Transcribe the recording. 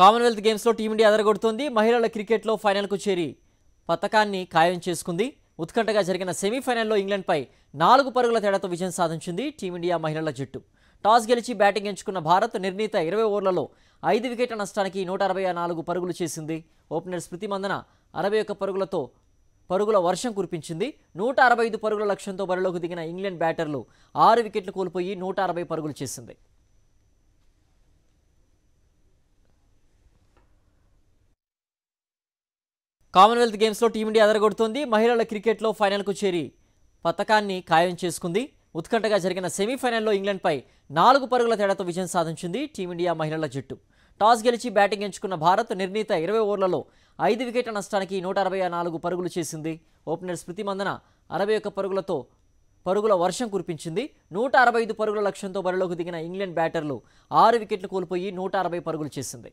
Commonwealth గేమ్స్లో team India ఎదరగొడుతోంది మహిళల క్రికెట్లో ఫైనల్కు చేరి పతకాన్ని ఖాయం చేసుకుంది ఉత్కంఠగా జరిగిన సెమీఫైనల్లో ఇంగ్లాండ్పై నాలుగు పరుగుల తేడాతో విజయం సాధించింది టీమిండియా మహిళల జట్టు టాస్ గెలిచి బ్యాటింగ్ ఎంచుకున్న భారత్ నిర్ణీత ఇరవై ఓవర్లలో ఐదు వికెట్ల నష్టానికి నూట అరవై నాలుగు పరుగులు చేసింది ఓపెనర్ స్మృతి మందన అరవై ఒక్క పరుగులతో పరుగుల వర్షం కురిపించింది నూట పరుగుల లక్ష్యంతో బరిలోకి దిగిన ఇంగ్లాండ్ బ్యాటర్లు ఆరు వికెట్లు కోల్పోయి నూట అరవై పరుగులు చేసింది కామన్వెల్త్ గేమ్స్లో టీమిండియా ఎదరగొడుతోంది మహిళల క్రికెట్లో ఫైనల్కు చేరి పతకాన్ని ఖాయం చేసుకుంది ఉత్కంఠగా జరిగిన సెమీఫైనల్లో ఇంగ్లాండ్పై నాలుగు పరుగుల తేడాతో విజయం సాధించింది టీమిండియా మహిళల జట్టు టాస్ గెలిచి బ్యాటింగ్ ఎంచుకున్న భారత్ నిర్ణీత ఇరవై ఓవర్లలో ఐదు వికెట్ల నష్టానికి నూట అరవై నాలుగు పరుగులు చేసింది ఓపెనర్ స్మృతి మందన అరవై ఒక్క పరుగులతో పరుగుల వర్షం కురిపించింది నూట పరుగుల లక్ష్యంతో బరిలోకి దిగిన ఇంగ్లాండ్ బ్యాటర్లు ఆరు వికెట్లు కోల్పోయి నూట అరవై పరుగులు చేసింది